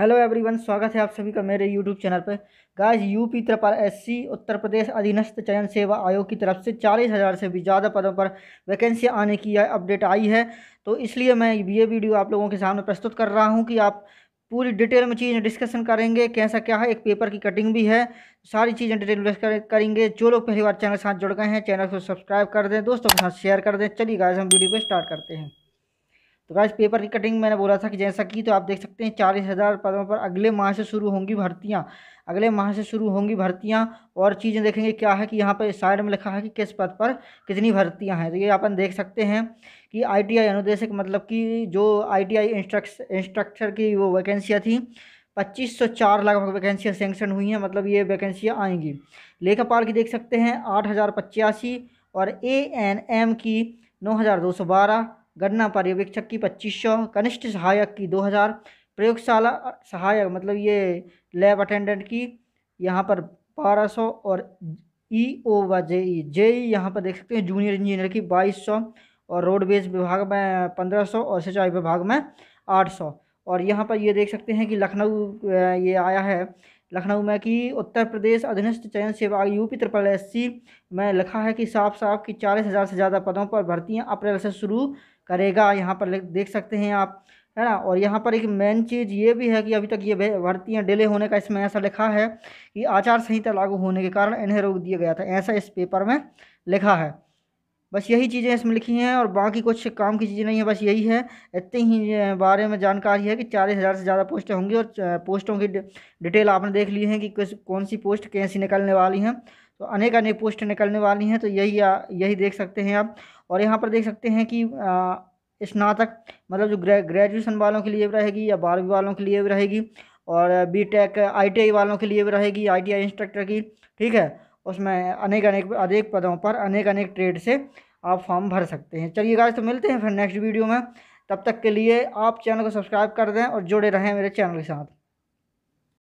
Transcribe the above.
hello everyone स्वागत है आप सभी का मेरे यूट्यूब चैनल पर गाइस यूपी त्रिपाल एससी उत्तर प्रदेश अधीनस्थ चयन सेवा आयोग की तरफ से चालीस हज़ार से भी ज़्यादा पदों पर वैकेंसी आने की अपडेट आई है तो इसलिए मैं ये वीडियो आप लोगों के सामने प्रस्तुत कर रहा हूँ कि आप पूरी डिटेल में चीज़ें डिस्कशन करेंगे कैसा क्या है एक पेपर की कटिंग भी है सारी चीज़ें डिटेल करेंगे जो लोग पहली बार चैनल के साथ जुड़ गए हैं चैनल को सब्सक्राइब कर दें दोस्तों के साथ शेयर कर दें चलिए गाइज हम वीडियो को स्टार्ट करते हैं तो गाइस पेपर की कटिंग मैंने बोला था कि जैसा कि तो आप देख सकते हैं चालीस हज़ार पदों पर अगले माह से शुरू होंगी भर्तियां अगले माह से शुरू होंगी भर्तियां और चीज़ें देखेंगे क्या है कि यहाँ पर साइड में लिखा है कि किस पद पर कितनी भर्तियां हैं तो ये अपन देख सकते हैं कि आईटीआई अनुदेशक मतलब कि जो आईटीआई इंस्ट्रक्टर की वो वैकेंसियाँ थी पच्चीस सौ चार लगभग वैकेंसियाँ सेंक्शन हुई हैं मतलब ये वैकेंसियाँ आएँगी लेखापाल की देख सकते हैं आठ हज़ार पचासी और ए एन एम की नौ हज़ार दो सौ बारह गणना पर्यवेक्षक की पच्चीस सौ कनिष्ठ सहायक की दो हज़ार प्रयोगशाला सहायक मतलब ये लैब अटेंडेंट की यहाँ पर बारह सौ और ई e ओ व जे ई जे ई यहाँ पर देख सकते हैं जूनियर इंजीनियर की बाईस सौ और रोडवेज विभाग में पंद्रह सौ और सिंचाई विभाग में आठ सौ और यहाँ पर ये देख सकते हैं कि लखनऊ ये आया है लखनऊ में कि उत्तर प्रदेश अधीनस्थ चयन सेवा आयोग यूपी त्रिपल एस में लिखा है कि साफ साफ कि चालीस हज़ार से ज़्यादा पदों पर भर्तियां अप्रैल से शुरू करेगा यहाँ पर देख सकते हैं आप है ना और यहाँ पर एक मेन चीज़ ये भी है कि अभी तक ये भर्तियाँ डिले होने का इसमें ऐसा लिखा है कि आचार संहिता लागू होने के कारण इन्हें रोक दिया गया था ऐसा इस पेपर में लिखा है बस यही चीज़ें इसमें लिखी हैं और बाकी कुछ काम की चीज़ें नहीं है बस यही है इतनी ही बारे में जानकारी है कि चालीस हज़ार से ज़्यादा पोस्टें होंगी और पोस्टों की डिटेल आपने देख ली है कि किस कौन सी पोस्ट कैसी निकलने वाली हैं तो अनेक अनेक पोस्ट निकलने वाली हैं तो यही यही देख सकते हैं आप और यहाँ पर देख सकते हैं कि स्नातक मतलब जो ग्रे ग्रेजुएसन वालों के लिए भी रहेगी या बारहवीं वालों के लिए भी रहेगी और बी टेक आई वालों के लिए भी रहेगी आई इंस्ट्रक्टर की ठीक है उसमें अनेक अनेक अनेक पदों पर अनेक अनेक ट्रेड से आप फॉर्म भर सकते हैं चलिए गाइस तो मिलते हैं फिर नेक्स्ट वीडियो में तब तक के लिए आप चैनल को सब्सक्राइब कर दें और जुड़े रहें मेरे चैनल के साथ